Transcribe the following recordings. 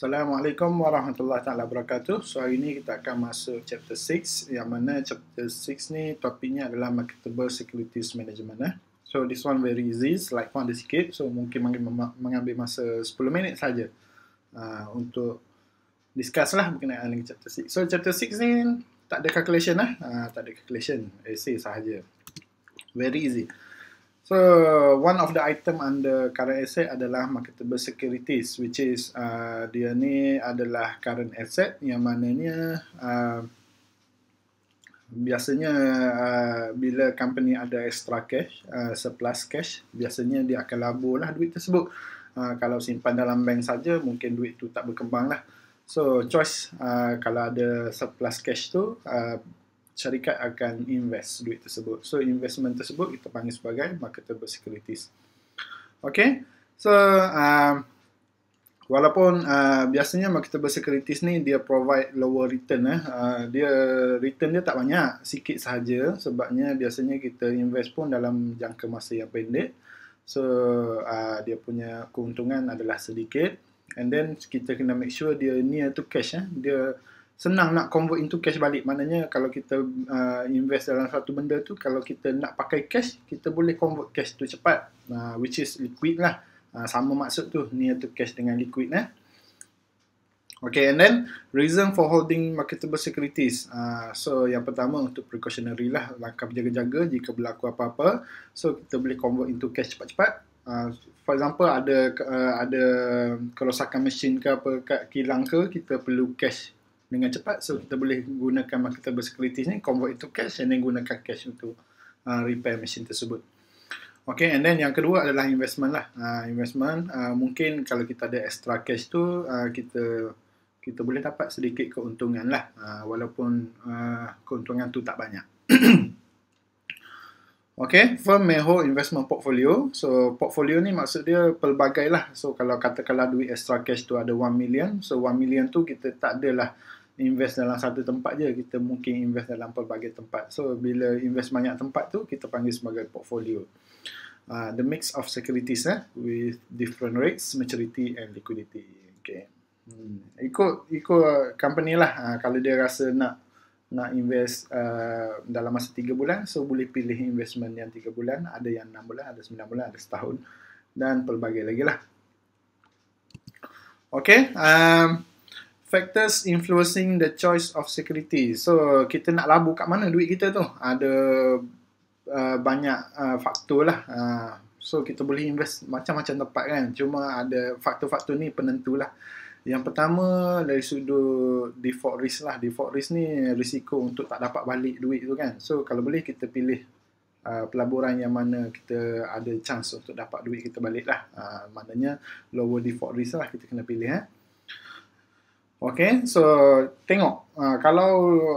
Assalamualaikum warahmatullahi taala wabarakatuh. So hari ini kita akan masuk chapter 6 yang mana chapter 6 ni topiknya adalah marketable securities management eh. So this one very easy, slide pun ada sikit. So mungkin mengambil masa 10 minit saja uh, untuk discuss lah berkenaan dengan chapter 6. So chapter 6 ni tak ada calculation lah. Ha, tak ada calculation. Essay sahaja. Very easy. So one of the item under current asset adalah marketable securities which is uh, dia ni adalah current asset yang mananya uh, biasanya uh, bila company ada extra cash, uh, surplus cash, biasanya dia akan labur lah duit tersebut. Uh, kalau simpan dalam bank saja mungkin duit tu tak berkembang lah. So choice uh, kalau ada surplus cash tu uh, syarikat akan invest duit tersebut. So investment tersebut kita panggil sebagai marketable securities. Okay. So uh, walaupun uh, biasanya marketable securities ni dia provide lower return eh. Uh, dia return dia tak banyak, sikit sahaja sebabnya biasanya kita invest pun dalam jangka masa yang pendek. So uh, dia punya keuntungan adalah sedikit and then kita kena make sure dia near to cash eh dia senang nak convert into cash balik maknanya kalau kita uh, invest dalam satu benda tu kalau kita nak pakai cash kita boleh convert cash tu cepat uh, which is liquid lah uh, sama maksud tu near to cash dengan liquid eh Okay, and then reason for holding marketable securities. Uh, so, yang pertama untuk precautionary lah. Langkah berjaga-jaga jika berlaku apa-apa. So, kita boleh convert into cash cepat-cepat. Ah, for example ada uh, ada kerosakan mesin ke apa kat kilang ke kita perlu cash dengan cepat so kita boleh gunakan marketable securities ni convert itu cash dan gunakan cash untuk uh, repair mesin tersebut Okay, and then yang kedua adalah investment lah. Uh, investment, uh, mungkin kalau kita ada extra cash tu, uh, kita kita boleh dapat sedikit keuntungan lah. Uh, walaupun uh, keuntungan tu tak banyak. Okay, firm may hold investment portfolio. So, portfolio ni maksud dia pelbagai lah. So, kalau katakanlah duit extra cash tu ada 1 million. So, 1 million tu kita tak adalah invest dalam satu tempat je. Kita mungkin invest dalam pelbagai tempat. So, bila invest banyak tempat tu, kita panggil sebagai portfolio. Uh, the mix of securities eh, with different rates, maturity and liquidity. Okay. Hmm. Ikut, ikut company lah. Uh, kalau dia rasa nak nak invest uh, dalam masa tiga bulan so boleh pilih investment yang tiga bulan ada yang enam bulan ada sembilan bulan ada setahun dan pelbagai lagi lah Okay, um, factors influencing the choice of security. So, kita nak labu kat mana duit kita tu? Ada uh, banyak uh, faktor lah. Uh, so, kita boleh invest macam-macam tempat kan. Cuma ada faktor-faktor ni penentulah. lah. Yang pertama dari sudut default risk lah. Default risk ni risiko untuk tak dapat balik duit tu kan. So kalau boleh kita pilih uh, pelaburan yang mana kita ada chance untuk dapat duit kita balik lah. Uh, maknanya lower default risk lah kita kena pilih. Eh. Okay, so tengok. Uh, kalau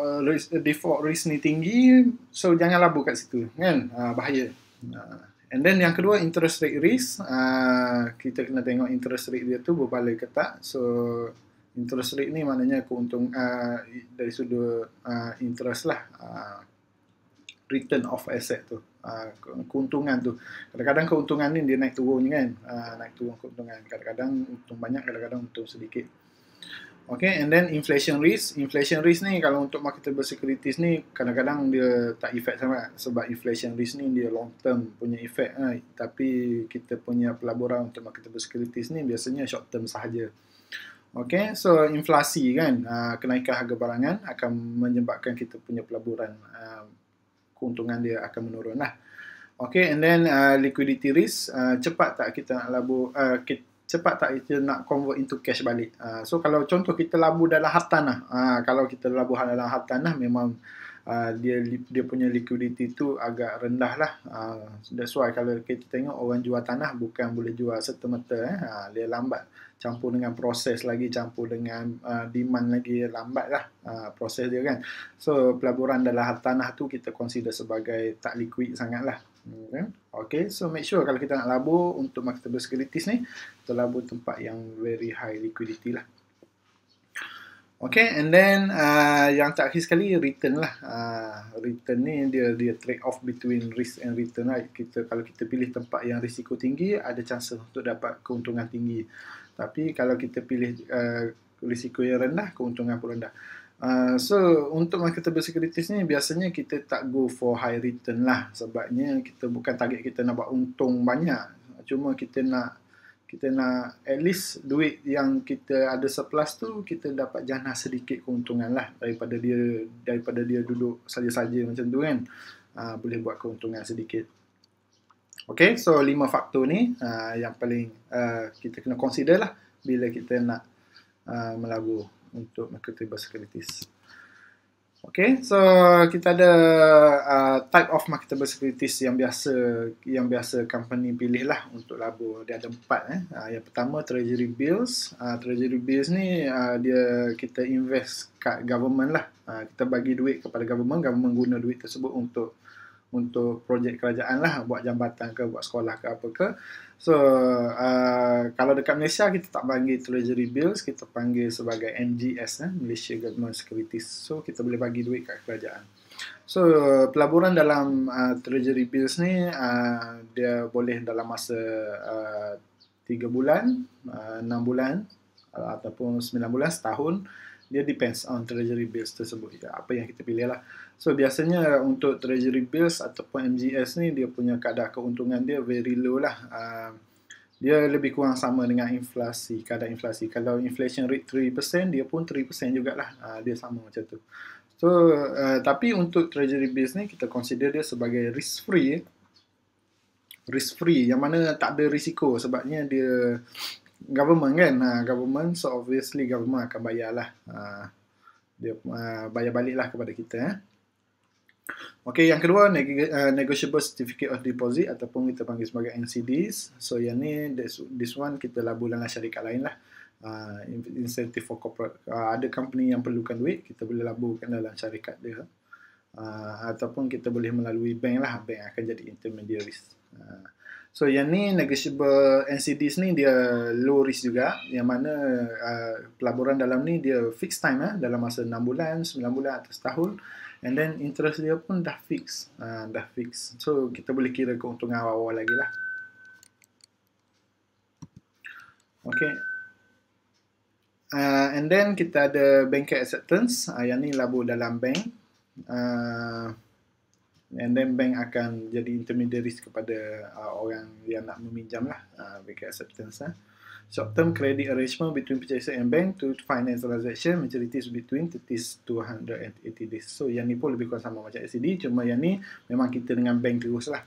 uh, risk, default risk ni tinggi, so jangan labur kat situ kan. Uh, bahaya. Uh, And then yang kedua interest rate risk, uh, kita kena tengok interest rate dia tu berbalik ke tak. So interest rate ni maknanya keuntung uh, dari sudut uh, interest lah uh, return of asset tu. Uh, keuntungan tu. Kadang-kadang keuntungan ni dia naik turun kan. Uh, naik turun keuntungan. Kadang-kadang untung banyak, kadang-kadang untung sedikit. Okay, and then inflation risk. Inflation risk ni kalau untuk marketable securities ni kadang-kadang dia tak efek sama sebab inflation risk ni dia long term punya efek. Eh. Ha. Tapi kita punya pelaburan untuk marketable securities ni biasanya short term sahaja. Okay, so inflasi kan, ha, kenaikan harga barangan akan menyebabkan kita punya pelaburan ha, keuntungan dia akan menurun lah. Okay, and then uh, liquidity risk, uh, cepat tak kita nak labur, uh, kita cepat tak kita nak convert into cash balik. Uh, so kalau contoh kita labu dalam hartanah, uh, ah, kalau kita labu dalam hartanah memang uh, dia dia punya liquidity tu agak rendah lah. Uh, that's why kalau kita tengok orang jual tanah bukan boleh jual serta-merta. Eh. Uh, dia lambat campur dengan proses lagi, campur dengan uh, demand lagi, lambat lah uh, proses dia kan. So pelaburan dalam hartanah tu kita consider sebagai tak liquid sangat lah. Okay. Hmm, Okay, so make sure kalau kita nak labur untuk marketable securities ni, kita labur tempat yang very high liquidity lah. Okay, and then uh, yang terakhir sekali return lah. Uh, return ni dia dia trade off between risk and return lah. Kita kalau kita pilih tempat yang risiko tinggi, ada chance untuk dapat keuntungan tinggi. Tapi kalau kita pilih uh, risiko yang rendah, keuntungan pun rendah. Uh, so untuk marketable securities ni biasanya kita tak go for high return lah sebabnya kita bukan target kita nak buat untung banyak cuma kita nak kita nak at least duit yang kita ada surplus tu kita dapat jana sedikit keuntungan lah daripada dia daripada dia duduk saja-saja macam tu kan uh, boleh buat keuntungan sedikit Okay, so lima faktor ni uh, yang paling uh, kita kena consider lah bila kita nak uh, melabur untuk marketing bahasa Okay, so kita ada uh, type of marketable securities yang biasa yang biasa company pilih lah untuk labu. Dia ada empat. Eh. Uh, yang pertama treasury bills. Uh, treasury bills ni uh, dia kita invest kat government lah. Uh, kita bagi duit kepada government. Government guna duit tersebut untuk untuk projek kerajaan lah buat jambatan ke buat sekolah ke apa ke so uh, kalau dekat Malaysia kita tak panggil treasury bills kita panggil sebagai NGS eh, Malaysia Government Securities so kita boleh bagi duit kat kerajaan so pelaburan dalam uh, treasury bills ni uh, dia boleh dalam masa uh, 3 bulan, uh, 6 bulan uh, ataupun 9 bulan setahun dia depends on treasury bills tersebut juga ya, apa yang kita pilih lah so biasanya untuk treasury bills ataupun MGS ni dia punya kadar keuntungan dia very low lah uh, dia lebih kurang sama dengan inflasi kadar inflasi kalau inflation rate 3% dia pun 3% jugalah uh, dia sama macam tu so uh, tapi untuk treasury bills ni kita consider dia sebagai risk free eh. risk free yang mana tak ada risiko sebabnya dia government kan ha, government so obviously government akan ah, ah, bayar lah ha, dia uh, bayar balik lah kepada kita eh. Okey, yang kedua neg- uh, negotiable certificate of deposit ataupun kita panggil sebagai NCDs. So yang ni this, this one kita labuh dalam syarikat lain lah. Uh, incentive for corporate uh, ada company yang perlukan duit kita boleh labuhkan dalam syarikat dia. Uh, Ah, ataupun kita boleh melalui bank lah bank akan jadi intermediaries ah, so yang ni negotiable NCDs ni dia low risk juga yang mana ah, pelaburan dalam ni dia fixed time lah dalam masa 6 bulan 9 bulan atau setahun and then interest dia pun dah fix dah fix so kita boleh kira keuntungan awal-awal lagi lah Okay. Uh, and then kita ada bank acceptance. Uh, yang ni labur dalam bank uh, and then bank akan jadi intermediaries kepada uh, orang yang nak meminjam lah uh, bagi acceptance lah. Short term credit arrangement between purchaser and bank to finance transaction maturity is between 30-280 days. So yang ni pun lebih kurang sama macam SCD e cuma yang ni memang kita dengan bank terus lah.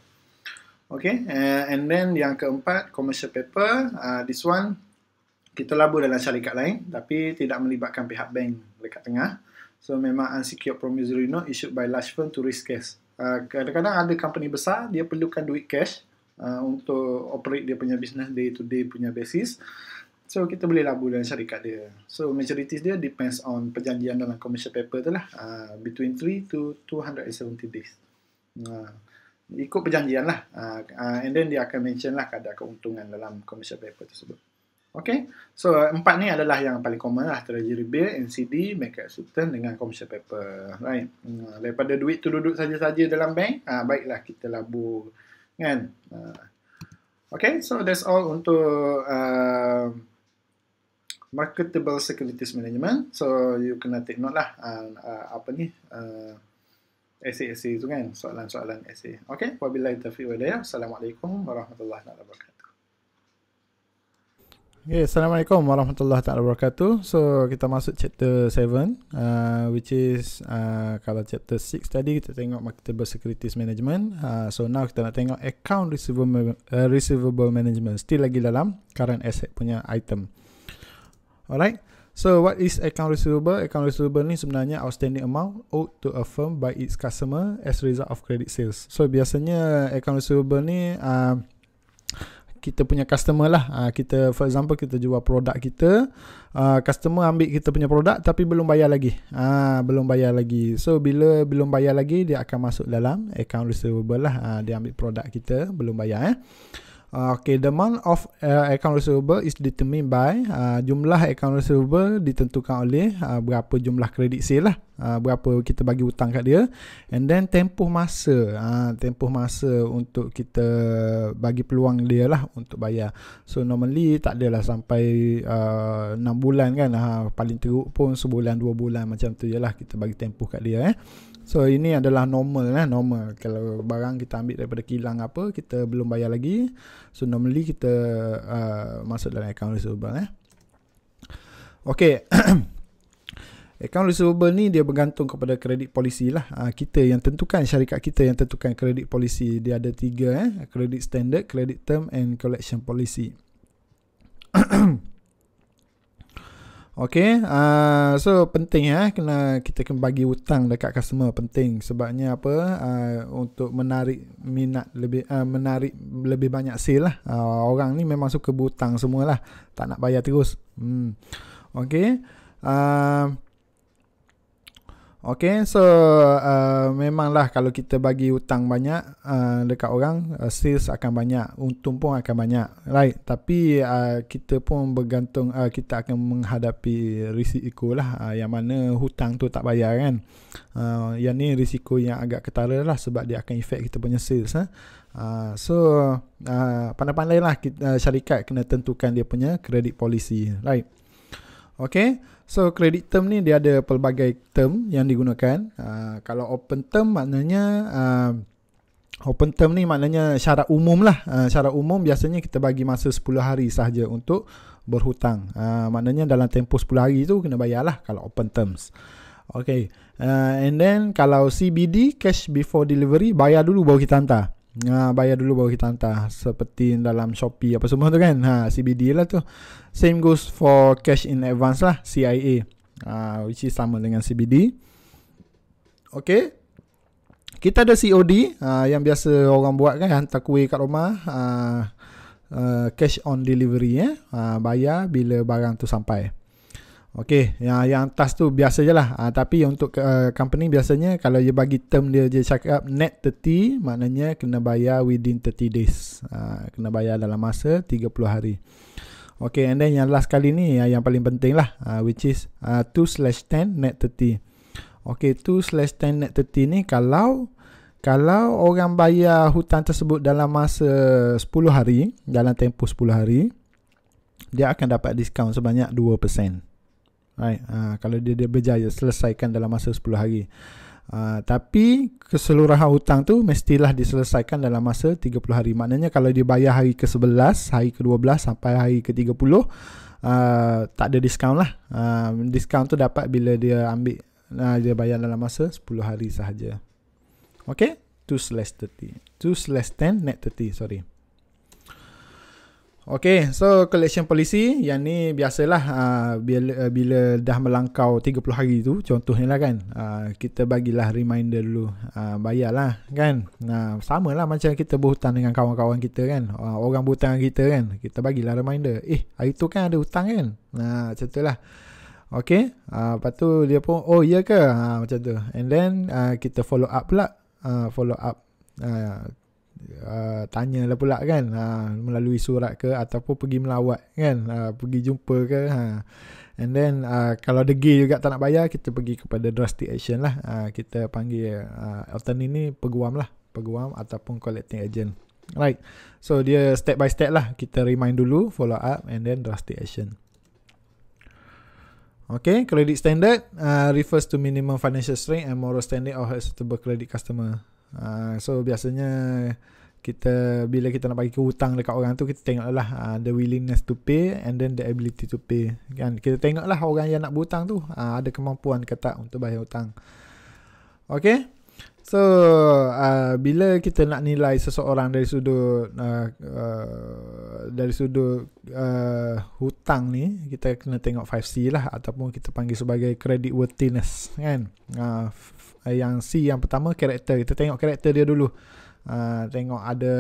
Okay uh, and then yang keempat commercial paper uh, this one kita labur dalam syarikat lain tapi tidak melibatkan pihak bank dekat tengah. So memang unsecured promissory note issued by large firm to risk cash. Uh, kadang-kadang ada company besar dia perlukan duit cash uh, untuk operate dia punya business day to day punya basis. So kita boleh labu dalam syarikat dia. So majority dia depends on perjanjian dalam commercial paper tu lah. Uh, between 3 to 270 days. Uh, ikut perjanjian lah. Uh, uh, and then dia akan mention lah kadar keuntungan dalam commercial paper tersebut. Okay, so uh, empat ni adalah yang paling common lah Treasury bill, NCD, bank accountant dengan commercial paper right? Uh, daripada duit tu duduk saja-saja dalam bank uh, Baiklah kita labur kan? Uh, okay, so that's all untuk uh, Marketable Securities Management So you kena take note lah uh, uh, Apa ni uh, Essay-essay tu kan, soalan-soalan essay Okay, wabillahi taufiq wa Assalamualaikum warahmatullahi wabarakatuh Okay, Assalamualaikum warahmatullahi taala wabarakatuh. So, kita masuk chapter 7 uh, which is uh, kalau chapter 6 tadi kita tengok marketable securities management. Uh, so now kita nak tengok account receivable uh, receivable management still lagi dalam current asset punya item. Alright. So, what is account receivable? Account receivable ni sebenarnya outstanding amount owed to a firm by its customer as result of credit sales. So, biasanya account receivable ni uh, kita punya customer lah uh, kita for example kita jual produk kita uh, customer ambil kita punya produk tapi belum bayar lagi uh, belum bayar lagi so bila belum bayar lagi dia akan masuk dalam account receivable lah uh, dia ambil produk kita belum bayar eh Ah, okay, the amount of uh, account receivable is determined by uh, jumlah account receivable ditentukan oleh uh, berapa jumlah kredit sale lah. Uh, berapa kita bagi hutang kat dia. And then tempoh masa. Uh, tempoh masa untuk kita bagi peluang dia lah untuk bayar. So normally tak adalah sampai uh, 6 bulan kan. Uh, paling teruk pun sebulan, dua bulan macam tu je lah kita bagi tempoh kat dia eh. So ini adalah normal lah, normal. Kalau barang kita ambil daripada kilang apa, kita belum bayar lagi. So normally kita uh, masuk dalam account receivable eh. Okay. account receivable ni dia bergantung kepada kredit polisi lah. Uh, kita yang tentukan, syarikat kita yang tentukan kredit polisi. Dia ada tiga eh. Kredit standard, kredit term and collection policy. Okay, uh, so penting ya, eh, kena kita kena bagi hutang dekat customer penting sebabnya apa uh, untuk menarik minat lebih uh, menarik lebih banyak sale lah. Uh, orang ni memang suka berhutang semualah, tak nak bayar terus. Hmm. Okay, uh, Okay, so uh, memanglah kalau kita bagi hutang banyak uh, dekat orang, uh, sales akan banyak, untung pun akan banyak. Right, tapi uh, kita pun bergantung, uh, kita akan menghadapi risiko lah uh, yang mana hutang tu tak bayar kan. Uh, yang ni risiko yang agak ketara lah sebab dia akan efek kita punya sales. Eh. Uh, so, uh, pandai-pandai lah kita, uh, syarikat kena tentukan dia punya kredit polisi, Right, okay. So credit term ni dia ada pelbagai term yang digunakan. Uh, kalau open term maknanya uh, open term ni maknanya syarat umum lah. Uh, syarat umum biasanya kita bagi masa 10 hari sahaja untuk berhutang. Uh, maknanya dalam tempoh 10 hari tu kena bayar lah kalau open terms. Okay. Uh, and then kalau CBD cash before delivery bayar dulu baru kita hantar. Ha, bayar dulu baru kita hantar Seperti dalam Shopee apa semua tu kan ha, CBD lah tu Same goes for cash in advance lah CIA ha, Which is sama dengan CBD Okay Kita ada COD ha, Yang biasa orang buat kan Hantar kuih kat rumah ha, uh, Cash on delivery eh. Ha, bayar bila barang tu sampai Okey, yang yang atas tu biasa je lah. Ha, tapi untuk uh, company biasanya kalau dia bagi term dia je cakap net 30, maknanya kena bayar within 30 days. Ha, kena bayar dalam masa 30 hari. Okey, and then yang last kali ni yang, ah, yang paling penting lah. Uh, which is uh, 2 slash 10 net 30. Okey, 2 slash 10 net 30 ni kalau kalau orang bayar hutang tersebut dalam masa 10 hari, dalam tempoh 10 hari, dia akan dapat diskaun sebanyak 2% right? Uh, kalau dia, dia berjaya selesaikan dalam masa 10 hari. Uh, tapi keseluruhan hutang tu mestilah diselesaikan dalam masa 30 hari. Maknanya kalau dia bayar hari ke-11, hari ke-12 sampai hari ke-30, uh, ah, tak ada diskaun lah. Uh, diskaun tu dapat bila dia ambil uh, dia bayar dalam masa 10 hari sahaja. Okay? 2 slash 30. 2 slash 10, net 30, sorry. Okay, so collection policy yang ni biasalah uh, ah, bila, uh, ah, bila dah melangkau 30 hari tu contohnya lah kan uh, kita bagilah reminder dulu uh, lah, kan nah, uh, sama lah macam kita berhutang dengan kawan-kawan kita kan uh, orang berhutang dengan kita kan kita bagilah reminder eh hari tu kan ada hutang kan nah, uh, macam tu lah Okay, uh, lepas tu dia pun oh iya ke uh, macam tu and then uh, kita follow up pula uh, follow up uh, Ah, Tanya lah pula kan ha, melalui surat ke ataupun pergi melawat kan ha, pergi jumpa ke ha. and then ha, kalau degil juga tak nak bayar kita pergi kepada drastic action lah ha, kita panggil ha, attorney ni peguam lah peguam ataupun collecting agent right so dia step by step lah kita remind dulu follow up and then drastic action Okay, credit standard uh, refers to minimum financial strength and moral standing of a suitable credit customer. Ah, so biasanya kita bila kita nak bagi hutang dekat orang tu kita tengoklah uh, the willingness to pay and then the ability to pay kan kita tengoklah orang yang nak berhutang tu uh, ada kemampuan ke tak untuk bayar hutang okey so uh, bila kita nak nilai seseorang dari sudut uh, uh, dari sudut uh, hutang ni kita kena tengok 5C lah ataupun kita panggil sebagai credit worthiness kan uh, uh, yang C yang pertama karakter kita tengok karakter dia dulu uh, tengok ada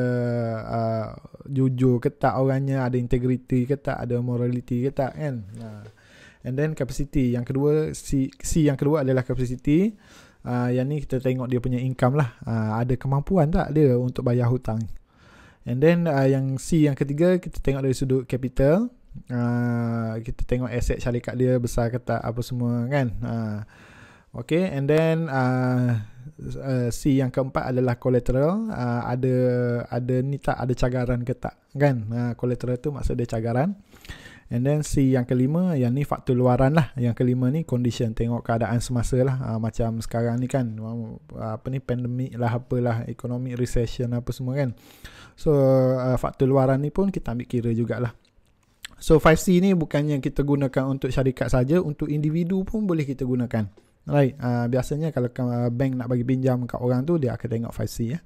uh, jujur ke tak orangnya ada integriti ke tak ada morality ke tak kan uh, and then capacity yang kedua C, C yang kedua adalah capacity uh, yang ni kita tengok dia punya income lah uh, ada kemampuan tak dia untuk bayar hutang and then uh, yang C yang ketiga kita tengok dari sudut capital uh, kita tengok aset syarikat dia besar ke tak apa semua kan uh, Okay, and then uh, uh, C yang keempat adalah collateral. Uh, ada ada ni tak ada cagaran ke tak? Kan? Uh, collateral tu maksud dia cagaran. And then C yang kelima, yang ni faktor luaran lah. Yang kelima ni condition, tengok keadaan semasa lah. Uh, macam sekarang ni kan, uh, apa ni pandemik lah apalah, economic recession apa semua kan. So uh, faktor luaran ni pun kita ambil kira jugalah. So 5C ni bukannya kita gunakan untuk syarikat saja, untuk individu pun boleh kita gunakan. Right, uh, biasanya kalau uh, bank nak bagi pinjam kat orang tu dia akan tengok FICI ya.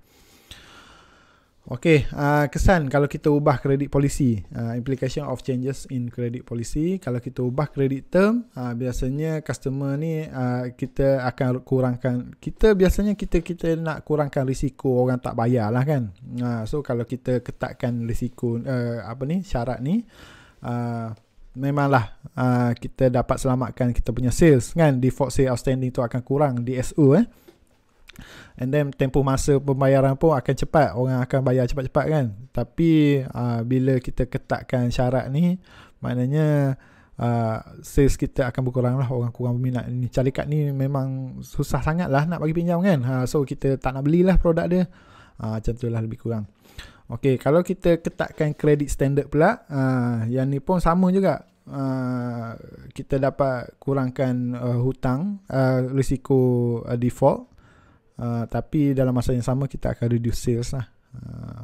Okey, uh, kesan kalau kita ubah kredit polisi, uh, implication of changes in credit policy, kalau kita ubah kredit term, uh, biasanya customer ni uh, kita akan kurangkan kita biasanya kita kita nak kurangkan risiko orang tak bayar lah kan. Uh, so kalau kita ketatkan risiko uh, apa ni syarat ni uh, memanglah uh, kita dapat selamatkan kita punya sales kan default sales outstanding tu akan kurang DSO eh and then tempoh masa pembayaran pun akan cepat orang akan bayar cepat-cepat kan tapi uh, bila kita ketatkan syarat ni maknanya uh, sales kita akan berkurang lah orang kurang berminat ini calikat ni memang susah sangat lah nak bagi pinjam kan ha, so kita tak nak belilah produk dia uh, macam tu lah lebih kurang Okey, kalau kita ketatkan kredit standard pula, uh, yang ni pun sama juga. Uh, kita dapat kurangkan uh, hutang, uh, risiko uh, default. Uh, tapi dalam masa yang sama kita akan reduce sales lah. Uh,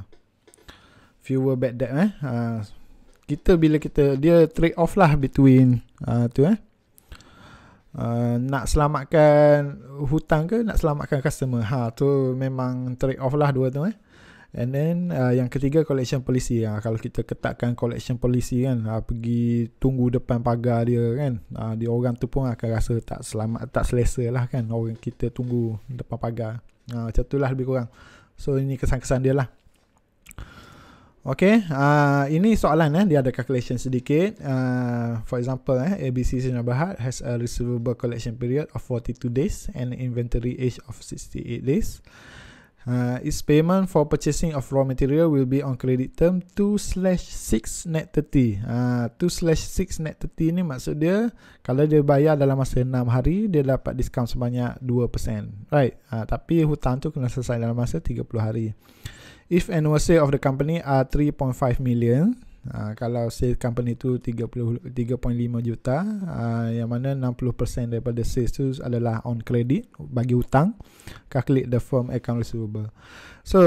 fewer bad debt eh. Uh, kita bila kita dia trade off lah between uh, tu eh. Uh, nak selamatkan hutang ke nak selamatkan customer ha tu memang trade off lah dua tu eh uh, And then uh, yang ketiga collection policy ha, Kalau kita ketatkan collection policy kan ha, Pergi tunggu depan pagar dia kan ha, Dia orang tu pun akan rasa tak selamat Tak selesa lah kan Orang kita tunggu depan pagar ha, Macam tu lah lebih kurang So ini kesan-kesan dia lah Okay, uh, ini soalan eh. Dia ada calculation sedikit. Uh, for example, eh, ABC Sinar Bahad has a receivable collection period of 42 days and inventory age of 68 days. Uh, its payment for purchasing of raw material will be on credit term 2 slash 6 net 30. Uh, 2 slash 6 net 30 ni maksud dia kalau dia bayar dalam masa 6 hari dia dapat diskaun sebanyak 2%. Right. Uh, tapi hutang tu kena selesai dalam masa 30 hari. If annual sale of the company are 3.5 million, Ah, kalau sales company tu 30 3.5 juta uh, yang mana 60% daripada sales tu adalah on credit bagi hutang calculate the firm account receivable so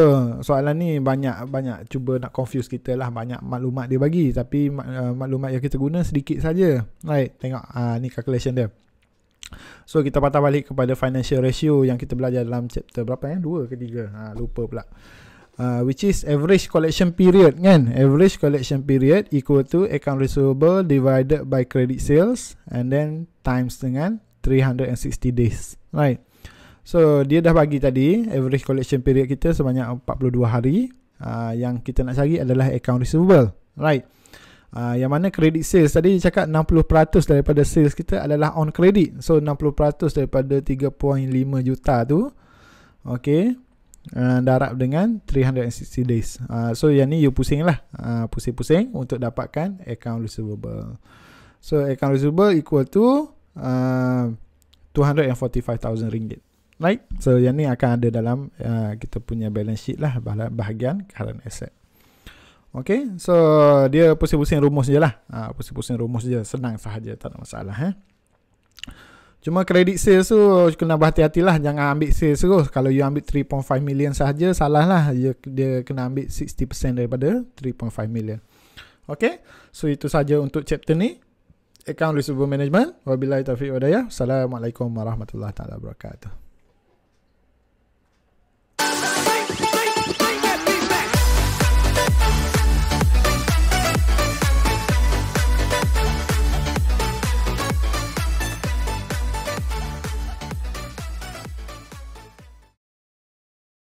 soalan ni banyak banyak cuba nak confuse kita lah banyak maklumat dia bagi tapi uh, maklumat yang kita guna sedikit saja right tengok uh, ni calculation dia So kita patah balik kepada financial ratio yang kita belajar dalam chapter berapa eh? dua ke 3? Ha, lupa pula uh, which is average collection period kan average collection period equal to account receivable divided by credit sales and then times dengan 360 days right so dia dah bagi tadi average collection period kita sebanyak 42 hari uh, yang kita nak cari adalah account receivable right Uh, yang mana credit sales tadi dia cakap 60% daripada sales kita adalah on credit. So 60% daripada 3.5 juta tu. Okay uh, darab dengan 360 days. Uh, so yang ni you pusing lah. Uh, ah, pusing-pusing untuk dapatkan account receivable. So account receivable equal to uh, ah, 245,000 ringgit. Right? So yang ni akan ada dalam uh, kita punya balance sheet lah bahagian current asset. Okay, so dia pusing-pusing rumus je lah. pusing-pusing rumus je, senang sahaja, tak ada masalah. Eh? Cuma credit sales tu kena berhati-hati lah Jangan ambil sales terus Kalau you ambil 3.5 million sahaja Salah lah dia, dia kena ambil 60% daripada 3.5 million Okay So itu saja untuk chapter ni Account Receivable Management Wabillahi Taufiq Wadayah Assalamualaikum Warahmatullahi Wabarakatuh